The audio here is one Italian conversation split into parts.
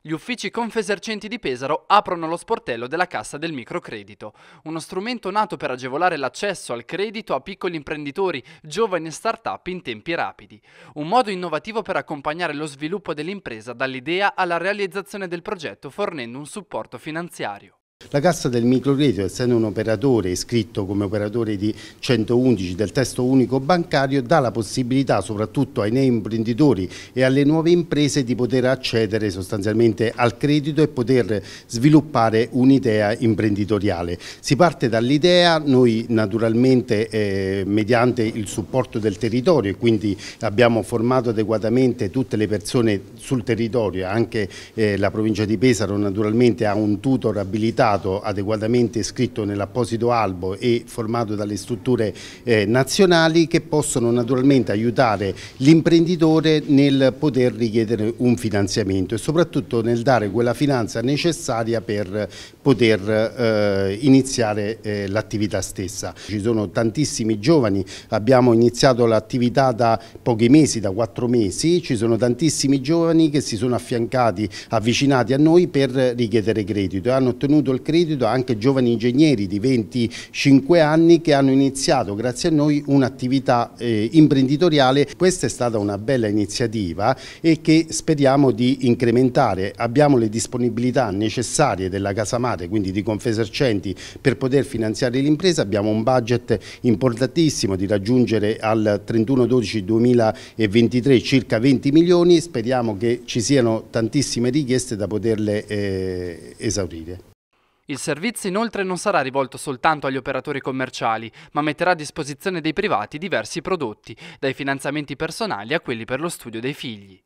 Gli uffici Confesercenti di Pesaro aprono lo sportello della Cassa del Microcredito, uno strumento nato per agevolare l'accesso al credito a piccoli imprenditori, giovani e start-up in tempi rapidi. Un modo innovativo per accompagnare lo sviluppo dell'impresa dall'idea alla realizzazione del progetto fornendo un supporto finanziario. La Cassa del Microcredito, essendo un operatore iscritto come operatore di 111 del testo unico bancario, dà la possibilità soprattutto ai neoimprenditori e alle nuove imprese di poter accedere sostanzialmente al credito e poter sviluppare un'idea imprenditoriale. Si parte dall'idea, noi naturalmente eh, mediante il supporto del territorio e quindi abbiamo formato adeguatamente tutte le persone sul territorio, anche eh, la provincia di Pesaro naturalmente ha un tutor abilitato stato adeguatamente scritto nell'apposito albo e formato dalle strutture eh, nazionali che possono naturalmente aiutare l'imprenditore nel poter richiedere un finanziamento e soprattutto nel dare quella finanza necessaria per poter eh, iniziare eh, l'attività stessa. Ci sono tantissimi giovani, abbiamo iniziato l'attività da pochi mesi, da quattro mesi, ci sono tantissimi giovani che si sono affiancati, avvicinati a noi per richiedere credito e hanno ottenuto il credito anche giovani ingegneri di 25 anni che hanno iniziato grazie a noi un'attività eh, imprenditoriale. Questa è stata una bella iniziativa e che speriamo di incrementare. Abbiamo le disponibilità necessarie della Casamate, quindi di Confesercenti, per poter finanziare l'impresa. Abbiamo un budget importantissimo di raggiungere al 31-12-2023 circa 20 milioni. Speriamo che ci siano tantissime richieste da poterle eh, esaurire. Il servizio inoltre non sarà rivolto soltanto agli operatori commerciali, ma metterà a disposizione dei privati diversi prodotti, dai finanziamenti personali a quelli per lo studio dei figli.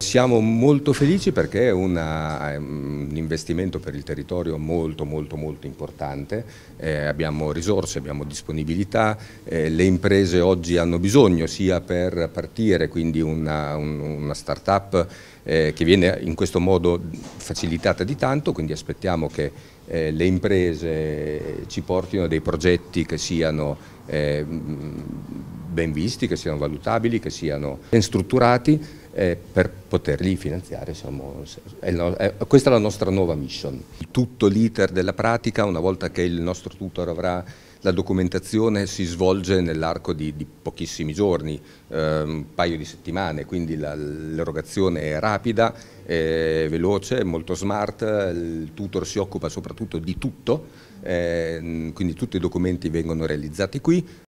Siamo molto felici perché è, una, è un investimento per il territorio molto molto molto importante, eh, abbiamo risorse, abbiamo disponibilità, eh, le imprese oggi hanno bisogno sia per partire, quindi una, un, una start-up eh, che viene in questo modo facilitata di tanto, quindi aspettiamo che eh, le imprese ci portino dei progetti che siano eh, ben visti, che siano valutabili, che siano ben strutturati eh, per poterli finanziare. Siamo, è no, è, questa è la nostra nuova mission. Tutto l'iter della pratica, una volta che il nostro tutor avrà la documentazione, si svolge nell'arco di, di, pochissimi giorni, eh, un paio di settimane, quindi l'erogazione è rapida, è veloce, molto smart, il tutor si occupa soprattutto di tutto, eh, quindi tutti i documenti vengono realizzati qui.